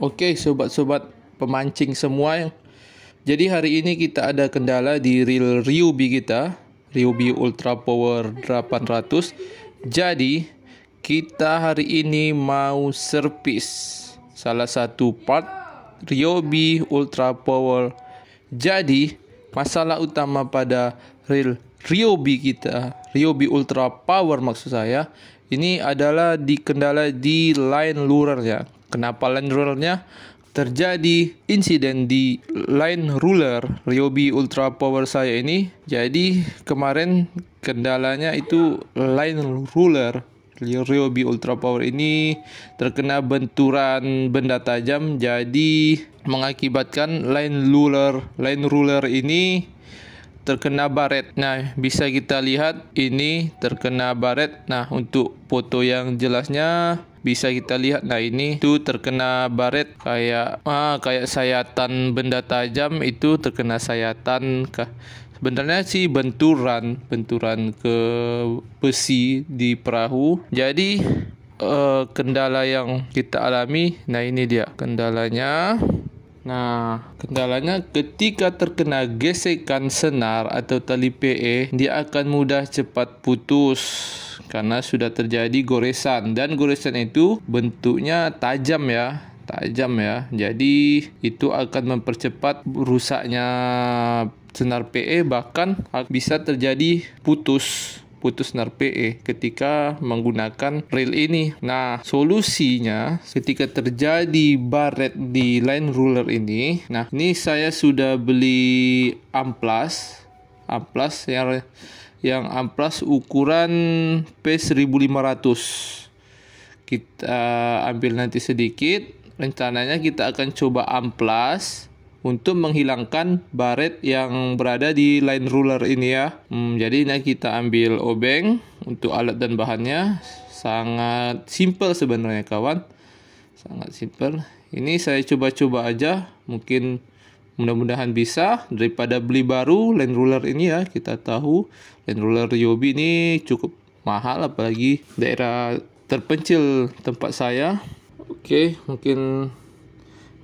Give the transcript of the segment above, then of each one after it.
Oke, sobat-sobat pemancing semua. Jadi hari ini kita ada kendala di reel Ryobi kita, Ryobi Ultra Power 800. Jadi kita hari ini mau servis salah satu part Ryobi Ultra Power. Jadi masalah utama pada reel Ryobi kita, Ryobi Ultra Power maksud saya, ini adalah dikendala di line lurer ya Kenapa land rulernya? Terjadi insiden di line ruler Ryobi Ultra Power saya ini. Jadi kemarin kendalanya itu line ruler Ryobi Ultra Power ini terkena benturan benda tajam jadi mengakibatkan line ruler line ruler ini terkena baret. Nah, bisa kita lihat ini terkena baret. Nah, untuk foto yang jelasnya bisa kita lihat nah ini tuh terkena baret kayak ah kayak sayatan benda tajam itu terkena sayatan kah sebenarnya sih benturan benturan ke besi di perahu jadi uh, kendala yang kita alami nah ini dia kendalanya Nah, kendalanya ketika terkena gesekan senar atau tali PE, dia akan mudah cepat putus karena sudah terjadi goresan dan goresan itu bentuknya tajam ya tajam ya. Jadi itu akan mempercepat rusaknya senar PE bahkan bisa terjadi putus putus ner PE eh, ketika menggunakan rail ini. Nah, solusinya ketika terjadi baret di line ruler ini, nah ini saya sudah beli amplas, amplas yang yang amplas ukuran P1500. Kita ambil nanti sedikit. Rencananya kita akan coba amplas untuk menghilangkan baret yang berada di line ruler ini ya. Hmm, jadi ini kita ambil obeng untuk alat dan bahannya. Sangat simple sebenarnya kawan. Sangat simple. Ini saya coba-coba aja. Mungkin mudah-mudahan bisa daripada beli baru line ruler ini ya. Kita tahu line ruler yobi ini cukup mahal apalagi daerah terpencil tempat saya. Oke, mungkin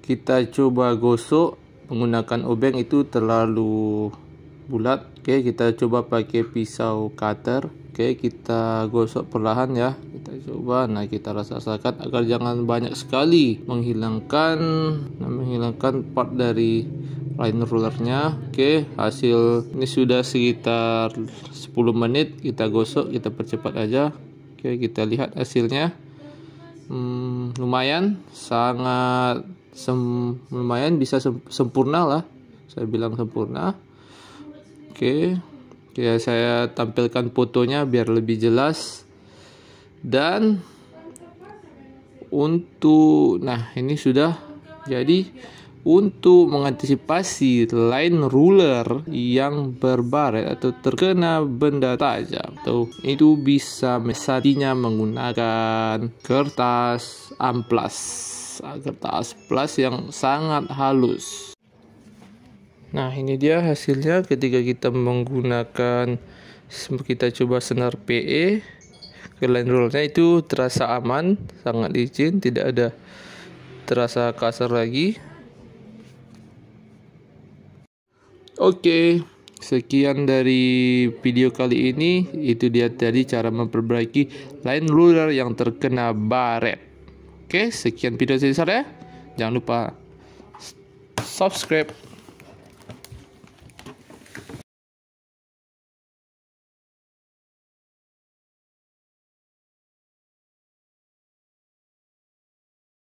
kita coba gosok menggunakan obeng itu terlalu bulat oke kita coba pakai pisau cutter oke kita gosok perlahan ya kita coba nah kita rasa-rasakan agar jangan banyak sekali menghilangkan nah, menghilangkan part dari line rulernya. oke hasil ini sudah sekitar 10 menit kita gosok kita percepat aja oke kita lihat hasilnya hmm, lumayan sangat sem lumayan bisa sem sempurna lah saya bilang sempurna oke okay. ya saya tampilkan fotonya biar lebih jelas dan untuk nah ini sudah jadi untuk mengantisipasi line ruler yang berbaret atau terkena benda tajam tuh itu bisa mesatinya menggunakan kertas amplas kertas plus yang sangat halus. Nah, ini dia hasilnya ketika kita menggunakan kita coba senar PE Kalian rollnya itu terasa aman, sangat licin, tidak ada terasa kasar lagi. Oke, sekian dari video kali ini. Itu dia tadi cara memperbaiki line ruler yang terkena baret. Oke, sekian video dari saya. Jangan lupa subscribe